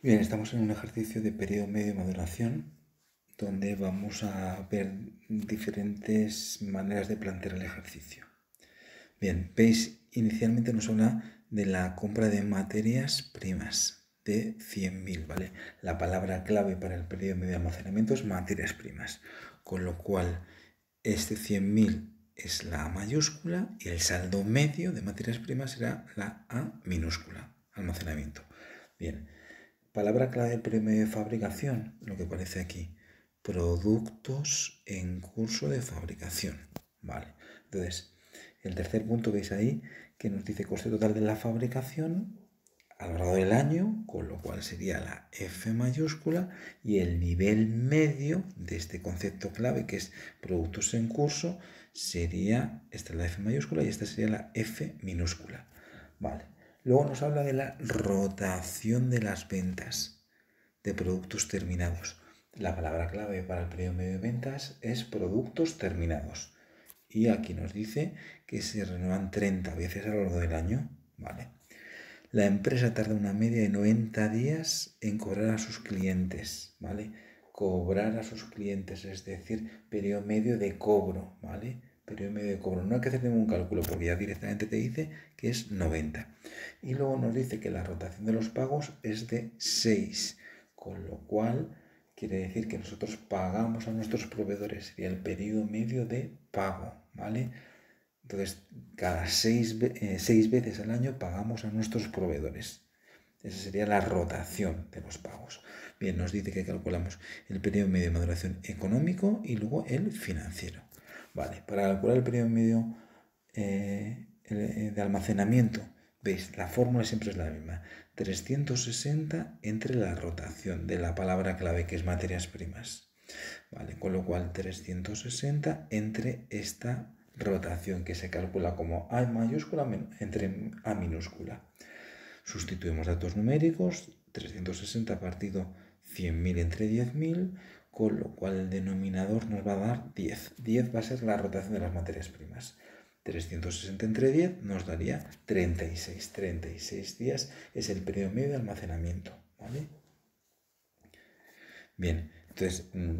Bien, estamos en un ejercicio de periodo medio de maduración donde vamos a ver diferentes maneras de plantear el ejercicio. Bien, veis, inicialmente nos habla de la compra de materias primas de 100.000, ¿vale? La palabra clave para el periodo medio de almacenamiento es materias primas, con lo cual este 100.000 es la mayúscula y el saldo medio de materias primas será la A minúscula, almacenamiento. Bien, Palabra clave del premio de fabricación, lo que aparece aquí. Productos en curso de fabricación. Vale. Entonces, el tercer punto veis ahí que nos dice coste total de la fabricación al grado del año, con lo cual sería la F mayúscula y el nivel medio de este concepto clave que es productos en curso sería, esta es la F mayúscula y esta sería la F minúscula. Vale. Luego nos habla de la rotación de las ventas de productos terminados. La palabra clave para el periodo medio de ventas es productos terminados. Y aquí nos dice que se renuevan 30 veces a lo largo del año. Vale. La empresa tarda una media de 90 días en cobrar a sus clientes, ¿vale? Cobrar a sus clientes, es decir, periodo medio de cobro, ¿vale? Periodo medio de cobro. No hay que hacer ningún cálculo porque ya directamente te dice que es 90. Y luego nos dice que la rotación de los pagos es de 6, con lo cual quiere decir que nosotros pagamos a nuestros proveedores, sería el periodo medio de pago, ¿vale? Entonces, cada 6 eh, veces al año pagamos a nuestros proveedores. Esa sería la rotación de los pagos. Bien, nos dice que calculamos el periodo medio de maduración económico y luego el financiero. Vale, para calcular el periodo medio eh, eh, de almacenamiento, veis, la fórmula siempre es la misma. 360 entre la rotación de la palabra clave que es materias primas. Vale, con lo cual 360 entre esta rotación que se calcula como A mayúscula entre A minúscula. Sustituimos datos numéricos, 360 partido 100.000 entre 10.000 con lo cual el denominador nos va a dar 10. 10 va a ser la rotación de las materias primas. 360 entre 10 nos daría 36. 36 días es el periodo medio de almacenamiento. Bien, entonces mm,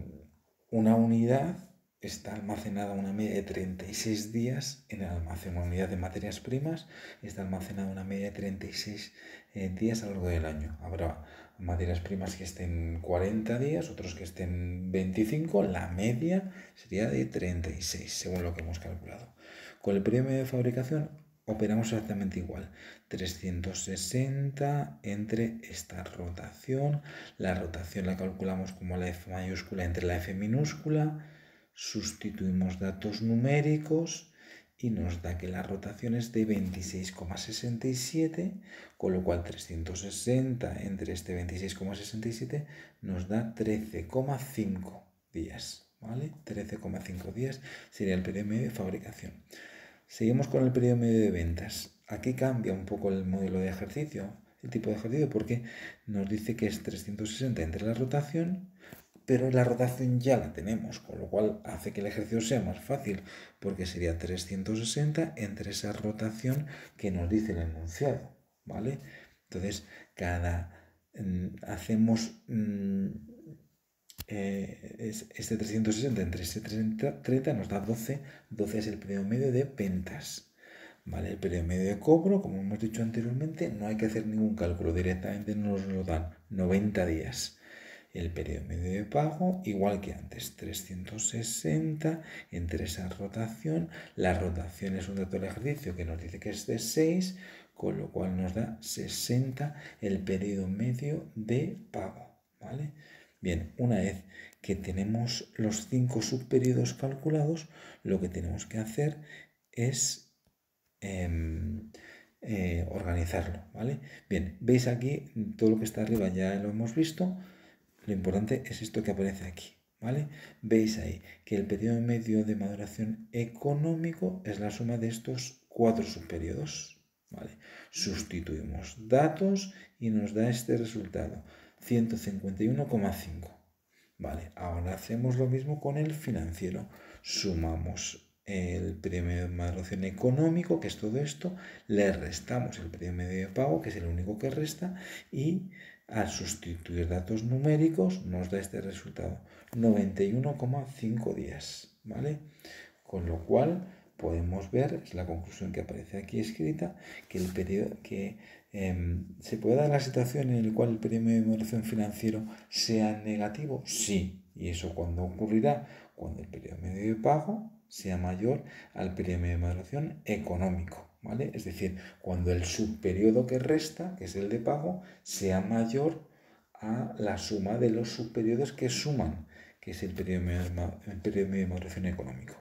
una unidad está almacenada una media de 36 días en el almacén. Una unidad de materias primas está almacenada una media de 36 eh, días a lo largo del año. Habrá materias primas que estén 40 días, otros que estén 25, la media sería de 36, según lo que hemos calculado. Con el periodo de fabricación operamos exactamente igual. 360 entre esta rotación, la rotación la calculamos como la F mayúscula entre la F minúscula, sustituimos datos numéricos y nos da que la rotación es de 26,67, con lo cual 360 entre este 26,67 nos da 13,5 días. ¿Vale? 13,5 días sería el periodo medio de fabricación. Seguimos con el periodo medio de ventas. Aquí cambia un poco el modelo de ejercicio, el tipo de ejercicio, porque nos dice que es 360 entre la rotación pero la rotación ya la tenemos, con lo cual hace que el ejercicio sea más fácil, porque sería 360 entre esa rotación que nos dice el enunciado, ¿vale? Entonces, cada... Mm, hacemos... Mm, eh, este 360 entre este 30, nos da 12, 12 es el periodo medio de ventas. ¿Vale? El periodo medio de cobro, como hemos dicho anteriormente, no hay que hacer ningún cálculo, directamente nos lo dan 90 días el periodo medio de pago, igual que antes, 360 entre esa rotación. La rotación es un dato del ejercicio que nos dice que es de 6, con lo cual nos da 60 el periodo medio de pago. ¿vale? Bien, una vez que tenemos los cinco subperiodos calculados, lo que tenemos que hacer es em, eh, organizarlo, ¿vale? Bien, veis aquí todo lo que está arriba ya lo hemos visto. Lo importante es esto que aparece aquí. ¿Vale? Veis ahí que el periodo medio de maduración económico es la suma de estos cuatro subperiodos. ¿vale? Sustituimos datos y nos da este resultado, 151,5. ¿Vale? Ahora hacemos lo mismo con el financiero. Sumamos el premio de valoración económico, que es todo esto, le restamos el premio de pago, que es el único que resta, y al sustituir datos numéricos nos da este resultado, 91,5 días, ¿vale? Con lo cual podemos ver, es la conclusión que aparece aquí escrita, que, el periodo, que em, se puede dar la situación en la cual el premio de valoración financiero sea negativo, sí, ¿Y eso cuándo ocurrirá? Cuando el periodo medio de pago sea mayor al periodo medio de maduración económico. ¿Vale? Es decir, cuando el subperiodo que resta, que es el de pago, sea mayor a la suma de los subperiodos que suman, que es el periodo medio, el periodo medio de maduración económico.